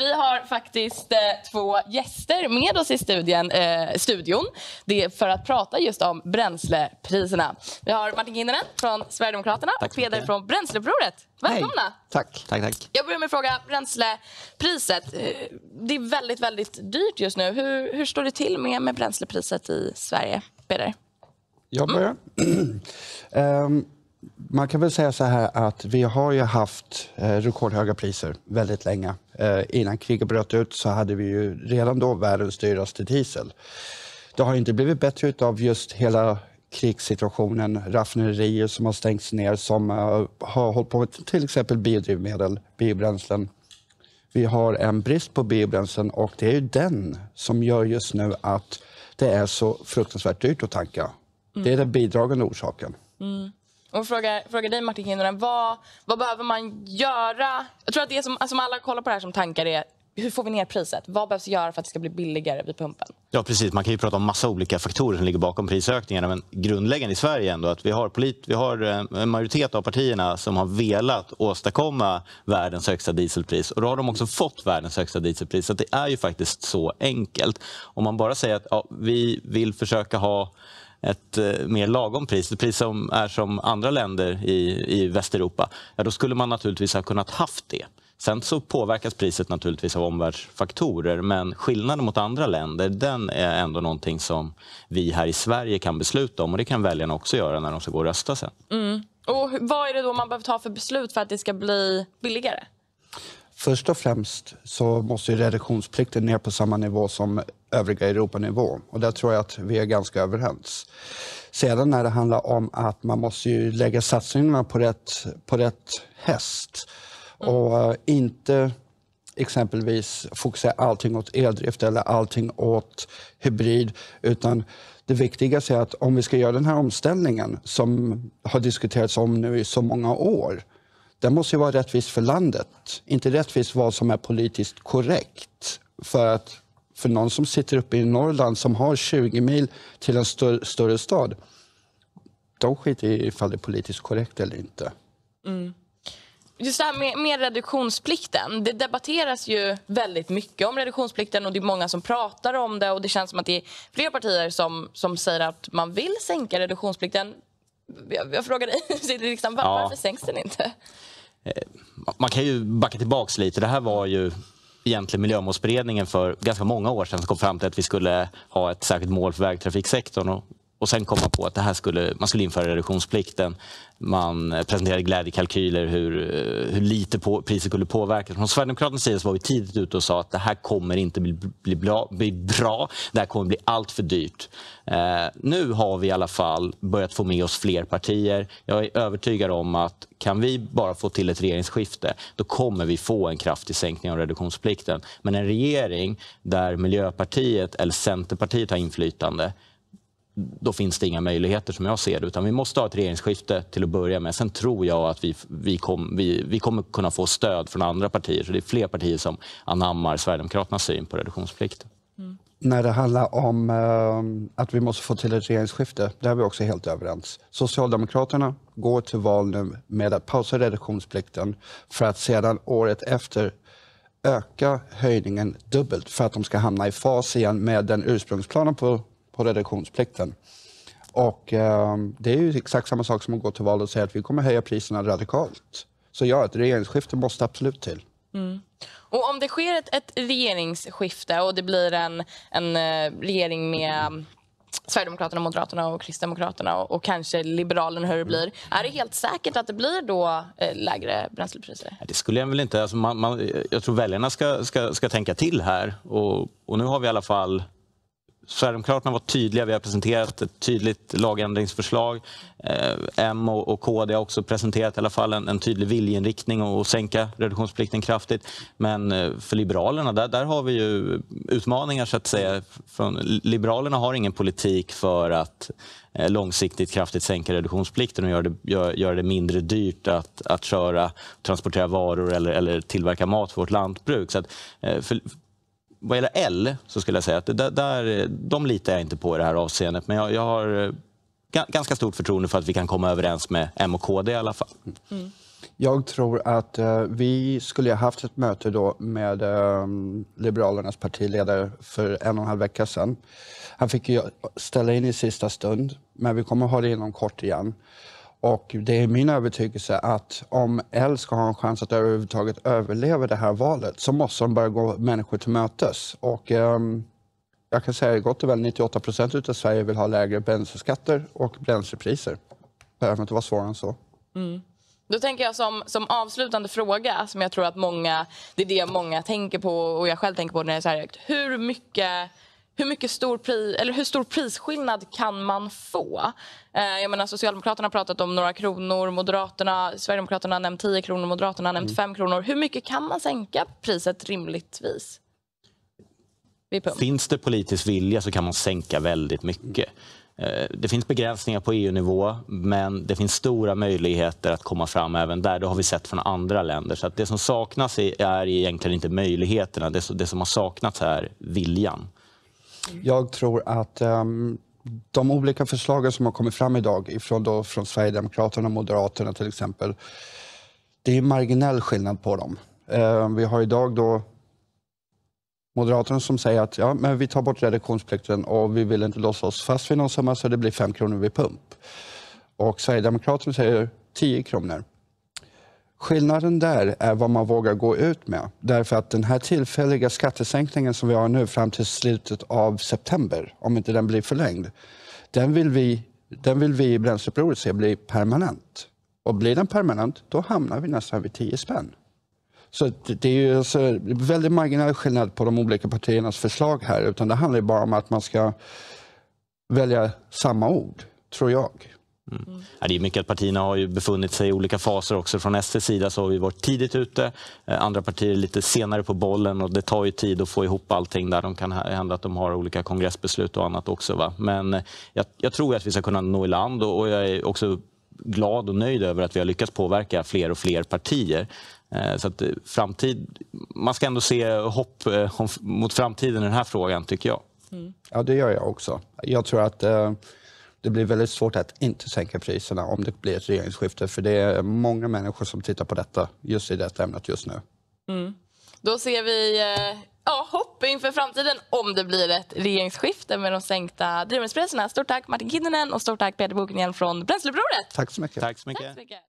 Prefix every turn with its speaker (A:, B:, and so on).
A: vi har faktiskt eh, två gäster med oss i studien, eh, studion. Det är för att prata just om bränslepriserna. Vi har Martin Kinnunen från Sverigedemokraterna och Peder från Bränsleupproret. Välkomna!
B: Tack. tack, tack.
A: Jag börjar med att fråga bränslepriset. Eh, det är väldigt, väldigt dyrt just nu. Hur, hur står det till med, med bränslepriset i Sverige, Peder?
C: Jag mm. börjar. Mm. um man kan väl säga så här att vi har ju haft eh, rekordhöga priser väldigt länge. Eh, innan kriget bröt ut så hade vi ju redan då världens dyraste diesel. Det har inte blivit bättre av just hela krigssituationen, raffinerier som har stängts ner som eh, har hållit på med till exempel biodrivmedel, biobränslen. Vi har en brist på biobränslen och det är ju den som gör just nu att det är så fruktansvärt dyrt att tanka. Mm. Det är den bidragande orsaken.
A: Mm och frågar, frågar dig Martin Kinnunen, vad, vad behöver man göra? Jag tror att det som, alltså, alla kollar på det här som tankar är hur får vi ner priset? Vad behövs göra för att det ska bli billigare vid pumpen?
B: Ja, precis. Man kan ju prata om massa olika faktorer som ligger bakom prisökningarna. Men grundläggande i Sverige ändå att vi har, polit, vi har eh, en majoritet av partierna som har velat åstadkomma världens högsta dieselpris. Och Då har de också fått världens högsta dieselpris. Så Det är ju faktiskt så enkelt. Om man bara säger att ja, vi vill försöka ha ett eh, mer lagom pris, ett pris som är som andra länder i, i Västeuropa, ja, då skulle man naturligtvis ha kunnat haft det. Sen så påverkas priset naturligtvis av omvärldsfaktorer men skillnaden mot andra länder den är ändå någonting som vi här i Sverige kan besluta om och det kan väljarna också göra när de ska gå och rösta sen.
A: Mm. Och vad är det då man behöver ta för beslut för att det ska bli billigare?
C: Först och främst så måste reduktionsplikten ner på samma nivå som övriga Europanivå. Och där tror jag att vi är ganska överens. Sedan när det handlar om att man måste ju lägga satsningarna på rätt, på rätt häst mm. och eh, inte exempelvis fokusera allting åt eldrift eller allting åt hybrid, utan det viktigaste är att om vi ska göra den här omställningen som har diskuterats om nu i så många år, den måste ju vara rättvis för landet, inte rättvis vad som är politiskt korrekt för att för någon som sitter uppe i Norrland som har 20 mil till en större, större stad. De skiter i ifall det är politiskt korrekt eller inte. Mm.
A: Just det här med, med, reduktionsplikten. Det debatteras ju väldigt mycket om reduktionsplikten och det är många som pratar om det och det känns som att det är fler partier som, som säger att man vill sänka reduktionsplikten. Jag, jag frågar dig, sitter var, ja. varför sänks den inte?
B: Eh, man kan ju backa tillbaks lite. Det här var ju egentligen Miljömålsberedningen för ganska många år sedan som kom fram till att vi skulle ha ett särskilt mål för vägtrafiksektorn. Och och sen komma på att det här skulle, man skulle införa reduktionsplikten. Man presenterade glädjekalkyler hur, hur lite på, priset skulle påverkas. Från Sverigedemokraternas sida var vi tidigt ute och sa att det här kommer inte bli, bli, bra, bli bra. Det här kommer bli allt för dyrt. Eh, nu har vi i alla fall börjat få med oss fler partier. Jag är övertygad om att kan vi bara få till ett regeringsskifte då kommer vi få en kraftig sänkning av reduktionsplikten. Men en regering där Miljöpartiet eller Centerpartiet har inflytande då finns det inga möjligheter som jag ser det. Utan vi måste ha ett regeringsskifte till att börja med. Sen tror jag att vi, vi, kom, vi, vi kommer kunna få stöd från andra partier. Så det är fler partier som anammar Sverigedemokraternas syn på reduktionsplikten.
C: Mm. När det handlar om eh, att vi måste få till ett regeringsskifte, där är vi också helt överens. Socialdemokraterna går till val nu med att pausa reduktionsplikten för att sedan året efter öka höjningen dubbelt för att de ska hamna i fas igen med den ursprungsplanen på på reduktionsplikten. Och eh, det är ju exakt samma sak som att gå till val och säga att vi kommer höja priserna radikalt. Så ja, ett regeringsskifte måste absolut till.
A: Mm. Och om det sker ett, ett, regeringsskifte och det blir en, en eh, regering med mm, Sverigedemokraterna, Moderaterna och Kristdemokraterna och, och kanske Liberalerna hur det blir. Är det helt säkert att det blir då eh, lägre bränslepriser?
B: Det skulle jag väl inte... Alltså man, man, jag tror väljarna ska, ska, ska tänka till här. Och, och nu har vi i alla fall Sverigedemokraterna var tydliga. Vi har presenterat ett tydligt lagändringsförslag. Eh, M och KD har också presenterat i alla fall en, en tydlig viljeinriktning att sänka reduktionsplikten kraftigt. Men eh, för Liberalerna, där, där har vi ju utmaningar så att säga. Från, Liberalerna har ingen politik för att eh, långsiktigt kraftigt sänka reduktionsplikten och göra det, gör, gör det mindre dyrt att, att köra, transportera varor eller, eller tillverka mat för vårt lantbruk. Så att, för, vad gäller L så skulle jag säga att det, där, de litar jag inte på i det här avseendet. Men jag, jag har eh, ganska stort förtroende för att vi kan komma överens med M och KD i alla fall.
C: Mm. Jag tror att eh, vi skulle ha haft ett möte då med eh, Liberalernas partiledare för en och en halv vecka sedan. Han fick ju ställa in i sista stund, men vi kommer ha det inom kort igen. Och det är min övertygelse att om L ska ha en chans att överhuvudtaget överleva det här valet så måste de börja gå människor till mötes. Och, um, jag kan säga gott och väl 98 procent av Sverige vill ha lägre bränsleskatter och bränslepriser. Det behöver inte vara svårare än så. Mm.
A: Då tänker jag som, som avslutande fråga, som jag tror att många, det är det många tänker på och jag själv tänker på när jag är så här, högt. hur mycket hur, mycket stor pri, eller hur stor prisskillnad kan man få? Eh, jag menar, Socialdemokraterna har pratat om några kronor, Moderaterna, Sverigedemokraterna har nämnt 10 kronor, Moderaterna har nämnt 5 mm. kronor. Hur mycket kan man sänka priset rimligtvis?
B: Finns det politisk vilja så kan man sänka väldigt mycket. Eh, det finns begränsningar på EU-nivå, men det finns stora möjligheter att komma fram även där. Det har vi sett från andra länder. Så det som saknas är egentligen inte möjligheterna. Det som har saknats är viljan.
C: Jag tror att um, de olika förslagen som har kommit fram idag ifrån då, från Sverigedemokraterna och Moderaterna till exempel, det är marginell skillnad på dem. Uh, vi har idag då Moderaterna som säger att ja, men vi tar bort reduktionsplikten och vi vill inte låsa oss fast vid någon summa så det blir 5 kronor vid pump. Och Sverigedemokraterna säger 10 kronor. Skillnaden där är vad man vågar gå ut med. Därför att den här tillfälliga skattesänkningen som vi har nu fram till slutet av september, om inte den blir förlängd, den vill vi, den vill vi i Bränsleupproret se bli permanent. Och blir den permanent, då hamnar vi nästan vid 10 spänn. Så det är ju alltså väldigt marginell skillnad på de olika partiernas förslag här, utan det handlar bara om att man ska välja samma ord, tror jag.
B: Mm. det är mycket att partierna har ju befunnit sig i olika faser också. Från SDs sida så har vi varit tidigt ute, eh, andra partier är lite senare på bollen och det tar ju tid att få ihop allting där. De kan hända att de har olika kongressbeslut och annat också. Va? Men eh, jag, jag tror att vi ska kunna nå i land och, jag är också glad och nöjd över att vi har lyckats påverka fler och fler partier. Eh, så att framtid, man ska ändå se hopp mot framtiden i den här frågan, tycker jag.
C: Mm. Ja, det gör jag också. Jag tror att det blir väldigt svårt att inte sänka priserna om det blir ett regeringsskifte. För det är många människor som tittar på detta just i detta ämnet just nu. Mm.
A: Då ser vi eh, ja, hopp inför framtiden om det blir ett regeringsskifte med de sänkta drivmedelspriserna. Stort tack Martin Kinnunen och stort tack Peter Bokenhielm från Bränsleupproret.
B: Tack så mycket. Tack så mycket. Tack så mycket.